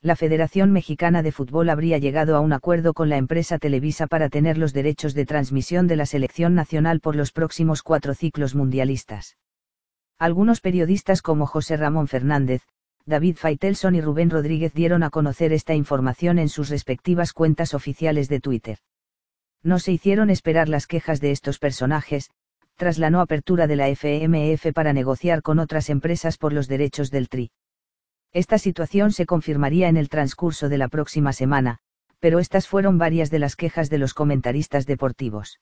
la Federación Mexicana de Fútbol habría llegado a un acuerdo con la empresa Televisa para tener los derechos de transmisión de la selección nacional por los próximos cuatro ciclos mundialistas. Algunos periodistas como José Ramón Fernández, David Faitelson y Rubén Rodríguez dieron a conocer esta información en sus respectivas cuentas oficiales de Twitter. No se hicieron esperar las quejas de estos personajes, tras la no apertura de la FMF para negociar con otras empresas por los derechos del TRI. Esta situación se confirmaría en el transcurso de la próxima semana, pero estas fueron varias de las quejas de los comentaristas deportivos.